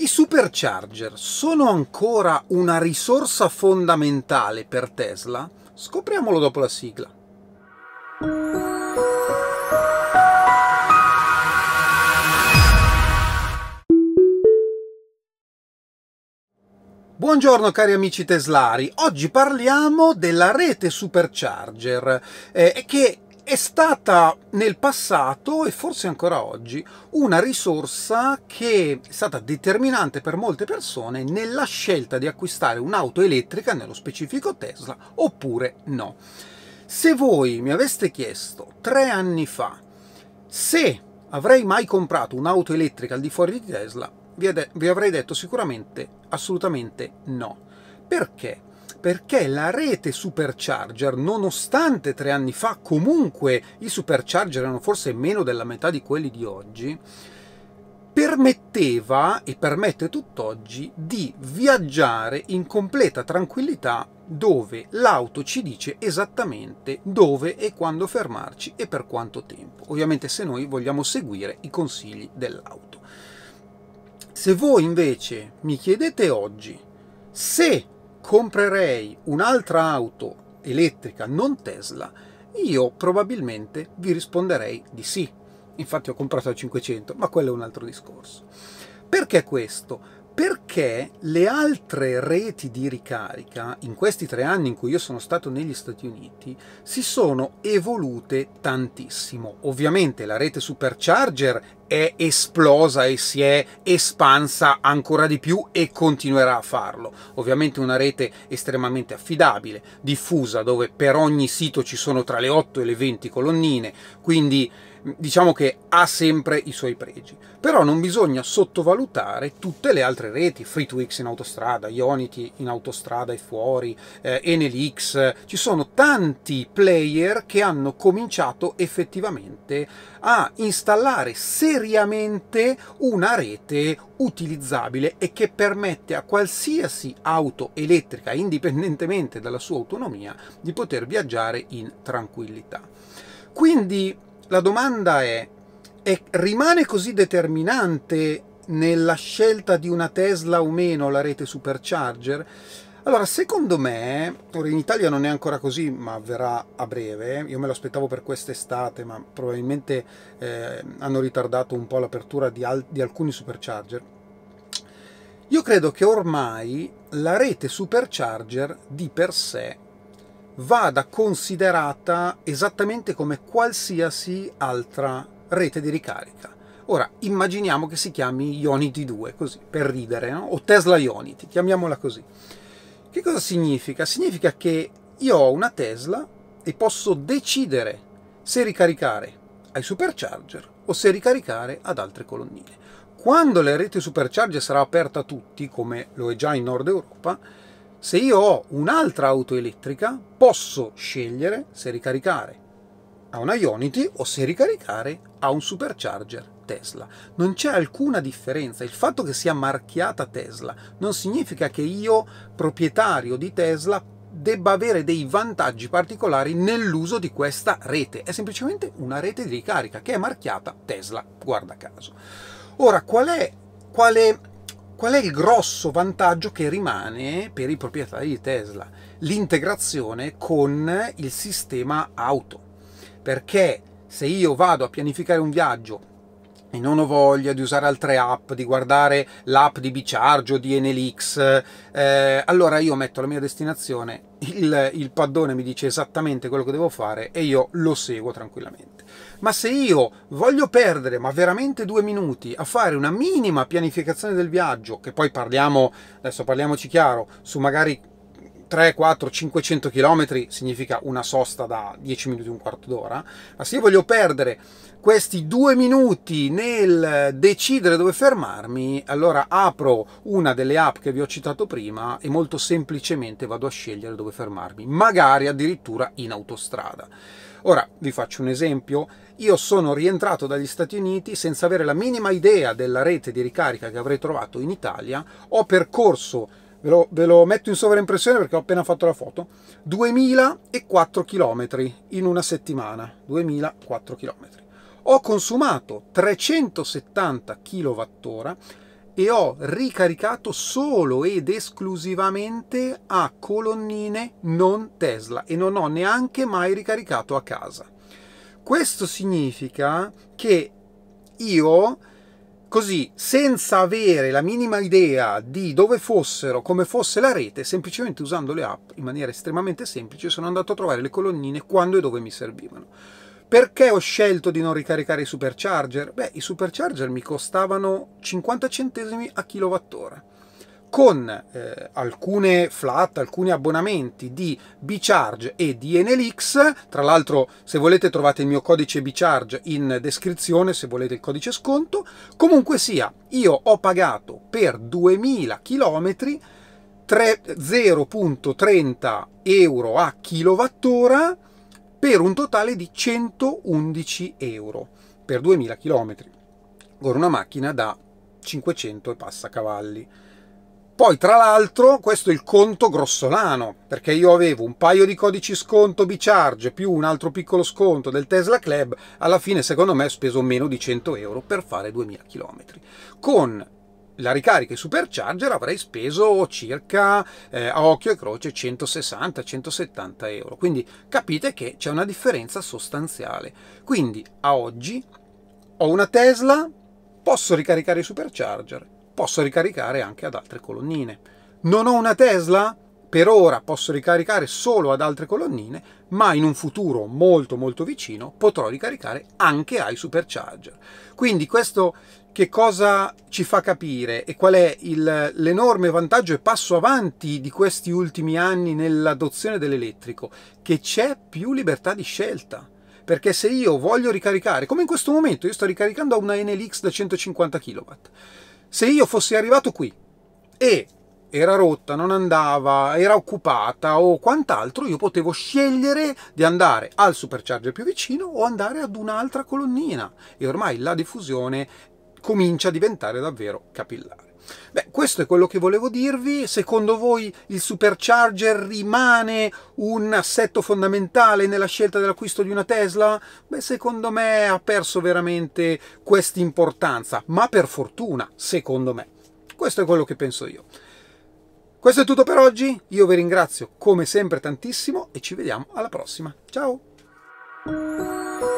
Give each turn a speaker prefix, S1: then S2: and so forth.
S1: I supercharger sono ancora una risorsa fondamentale per Tesla? Scopriamolo dopo la sigla. Buongiorno cari amici teslari, oggi parliamo della rete supercharger eh, che è stata nel passato e forse ancora oggi una risorsa che è stata determinante per molte persone nella scelta di acquistare un'auto elettrica, nello specifico Tesla, oppure no. Se voi mi aveste chiesto tre anni fa se avrei mai comprato un'auto elettrica al di fuori di Tesla, vi, avrei detto sicuramente assolutamente no. Perché? perché la rete supercharger, nonostante tre anni fa comunque i supercharger erano forse meno della metà di quelli di oggi, permetteva e permette tutt'oggi di viaggiare in completa tranquillità dove l'auto ci dice esattamente dove e quando fermarci e per quanto tempo, ovviamente se noi vogliamo seguire i consigli dell'auto. Se voi invece mi chiedete oggi se comprerei un'altra auto elettrica non Tesla, io probabilmente vi risponderei di sì. Infatti ho comprato la 500, ma quello è un altro discorso. Perché questo? perché le altre reti di ricarica in questi tre anni in cui io sono stato negli Stati Uniti si sono evolute tantissimo. Ovviamente la rete supercharger è esplosa e si è espansa ancora di più e continuerà a farlo. Ovviamente una rete estremamente affidabile, diffusa, dove per ogni sito ci sono tra le 8 e le 20 colonnine, quindi diciamo che ha sempre i suoi pregi. Però non bisogna sottovalutare tutte le altre reti, Free2X in autostrada, Ionity in autostrada e fuori, eh, Enelix, ci sono tanti player che hanno cominciato effettivamente a installare seriamente una rete utilizzabile e che permette a qualsiasi auto elettrica, indipendentemente dalla sua autonomia, di poter viaggiare in tranquillità. Quindi la domanda è, è rimane così determinante nella scelta di una Tesla o meno la rete supercharger? Allora, secondo me, ora in Italia non è ancora così, ma avverrà a breve, io me lo aspettavo per quest'estate, ma probabilmente eh, hanno ritardato un po' l'apertura di, al di alcuni supercharger. Io credo che ormai la rete supercharger di per sé vada considerata esattamente come qualsiasi altra rete di ricarica. Ora, immaginiamo che si chiami Ionity 2, così, per ridere, no? o Tesla Ionity, chiamiamola così. Che cosa significa? Significa che io ho una Tesla e posso decidere se ricaricare ai supercharger o se ricaricare ad altre colonnine. Quando la rete supercharger sarà aperta a tutti, come lo è già in Nord Europa, se io ho un'altra auto elettrica, posso scegliere se ricaricare a una Ionity o se ricaricare a un supercharger Tesla. Non c'è alcuna differenza. Il fatto che sia marchiata Tesla non significa che io, proprietario di Tesla, debba avere dei vantaggi particolari nell'uso di questa rete. È semplicemente una rete di ricarica che è marchiata Tesla, guarda caso. Ora, qual è, qual Qual è il grosso vantaggio che rimane per i proprietari di Tesla? L'integrazione con il sistema auto. Perché se io vado a pianificare un viaggio e non ho voglia di usare altre app, di guardare l'app di Bicharge o di Enelix, eh, allora io metto la mia destinazione, il, il paddone mi dice esattamente quello che devo fare e io lo seguo tranquillamente. Ma se io voglio perdere, ma veramente due minuti, a fare una minima pianificazione del viaggio, che poi parliamo, adesso parliamoci chiaro, su magari 3, 4, 500 km significa una sosta da 10 minuti, un quarto d'ora, ma se io voglio perdere questi due minuti nel decidere dove fermarmi, allora apro una delle app che vi ho citato prima e molto semplicemente vado a scegliere dove fermarmi, magari addirittura in autostrada. Ora vi faccio un esempio, io sono rientrato dagli Stati Uniti senza avere la minima idea della rete di ricarica che avrei trovato in Italia, ho percorso ve lo, ve lo metto in sovraimpressione perché ho appena fatto la foto, 2004 km in una settimana, 2004 km. Ho consumato 370 kWh e ho ricaricato solo ed esclusivamente a colonnine non Tesla e non ho neanche mai ricaricato a casa. Questo significa che io Così, senza avere la minima idea di dove fossero, come fosse la rete, semplicemente usando le app in maniera estremamente semplice, sono andato a trovare le colonnine quando e dove mi servivano. Perché ho scelto di non ricaricare i supercharger? Beh, i supercharger mi costavano 50 centesimi a kilowattora con eh, alcune flat, alcuni abbonamenti di B-Charge e di Enelix. Tra l'altro, se volete trovate il mio codice B-Charge in descrizione, se volete il codice sconto. Comunque sia, io ho pagato per 2000 km 0.30 euro a kilowattora per un totale di 111 euro per 2000 km con una macchina da 500 e passa cavalli. Poi tra l'altro questo è il conto grossolano, perché io avevo un paio di codici sconto B-Charge più un altro piccolo sconto del Tesla Club, alla fine secondo me ho speso meno di 100 euro per fare 2000 km. Con la ricarica e supercharger avrei speso circa eh, a occhio e croce 160-170 euro. Quindi capite che c'è una differenza sostanziale. Quindi a oggi ho una Tesla, posso ricaricare i supercharger posso ricaricare anche ad altre colonnine. Non ho una Tesla? Per ora posso ricaricare solo ad altre colonnine, ma in un futuro molto molto vicino potrò ricaricare anche ai supercharger. Quindi questo che cosa ci fa capire e qual è l'enorme vantaggio e passo avanti di questi ultimi anni nell'adozione dell'elettrico? Che c'è più libertà di scelta perché se io voglio ricaricare, come in questo momento io sto ricaricando una NLX da 150 kW, se io fossi arrivato qui e era rotta, non andava, era occupata o quant'altro, io potevo scegliere di andare al supercharger più vicino o andare ad un'altra colonnina e ormai la diffusione comincia a diventare davvero capillare. Beh, questo è quello che volevo dirvi. Secondo voi il supercharger rimane un assetto fondamentale nella scelta dell'acquisto di una Tesla? Beh, secondo me ha perso veramente questa importanza, ma per fortuna, secondo me. Questo è quello che penso io. Questo è tutto per oggi, io vi ringrazio come sempre tantissimo e ci vediamo alla prossima. Ciao!